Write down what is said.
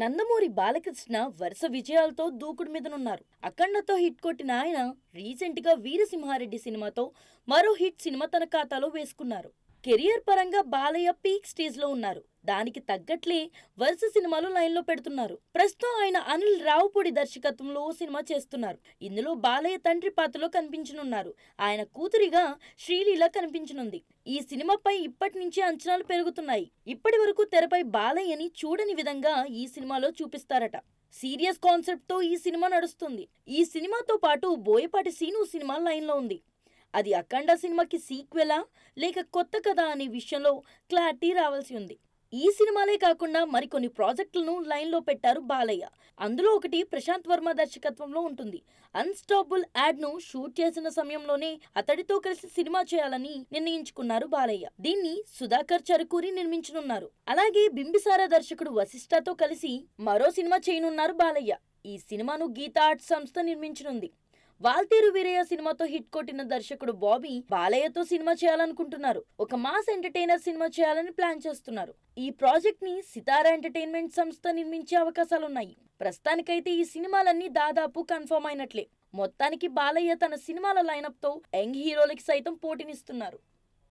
నందమూరి బాలకృష్ణ వరుస విజయాలతో దూకుడు మీదనున్నారు అఖండతో హిట్ కొట్టిన ఆయన రీసెంట్గా వీరసింహారెడ్డి సినిమాతో మరో హిట్ సినిమా తన ఖాతాలో వేసుకున్నారు కెరియర్ పరంగా బాలయ్య పీక్ స్టేజ్లో ఉన్నారు దానికి తగ్గట్లే వరుస సినిమాలు లైన్లో పెడుతున్నారు ప్రస్తుతం ఆయన అనిల్ రావుపూడి దర్శకత్వంలో సినిమా చేస్తున్నారు ఇందులో బాలయ్య తండ్రి పాత్రలో కనిపించనున్నారు ఆయన కూతురిగా శ్రీలీల కనిపించనుంది ఈ సినిమాపై ఇప్పటి నుంచే అంచనాలు పెరుగుతున్నాయి ఇప్పటి వరకు తెరపై బాలయ్యని చూడని విధంగా ఈ సినిమాలో చూపిస్తారట సీరియస్ కాన్సెప్ట్ తో ఈ సినిమా నడుస్తుంది ఈ సినిమాతో పాటు బోయపాటి సీను సినిమా లైన్లో ఉంది అది అఖండ సినిమాకి సీక్వెలా లేక కొత్త కథ అనే విషయంలో క్లారిటీ రావాల్సి ఉంది ఈ సినిమాలే కాకుండా మరికొన్ని ప్రాజెక్టులను లైన్లో పెట్టారు బాలయ్య అందులో ఒకటి ప్రశాంత్ వర్మ దర్శకత్వంలో ఉంటుంది అన్స్టాపుల్ యాడ్ను షూట్ చేసిన సమయంలోనే అతడితో కలిసి సినిమా చేయాలని నిర్ణయించుకున్నారు బాలయ్య దీన్ని సుధాకర్ చరుకూరి నిర్మించనున్నారు అలాగే బింబిసార దర్శకుడు వశిష్ఠతో కలిసి మరో సినిమా చేయనున్నారు బాలయ్య ఈ సినిమాను గీతా ఆర్ట్స్ సంస్థ నిర్మించనుంది వాల్తీరు వీరయ్య సినిమాతో హిట్ కొట్టిన దర్శకుడు బాబీ బాలయ్యతో సినిమా చేయాలనుకుంటున్నారు ఒక మాస్ ఎంటర్టైనర్ సినిమా చేయాలని ప్లాన్ చేస్తున్నారు ఈ ప్రాజెక్ట్ ని సితారా ఎంటర్టైన్మెంట్ సంస్థ నిర్మించే అవకాశాలున్నాయి ప్రస్తుతానికైతే ఈ సినిమాలన్నీ దాదాపు కన్ఫర్మ్ అయినట్లే మొత్తానికి బాలయ్య తన సినిమాల లైనప్ తో యంగ్ హీరోలకి సైతం పోటీనిస్తున్నారు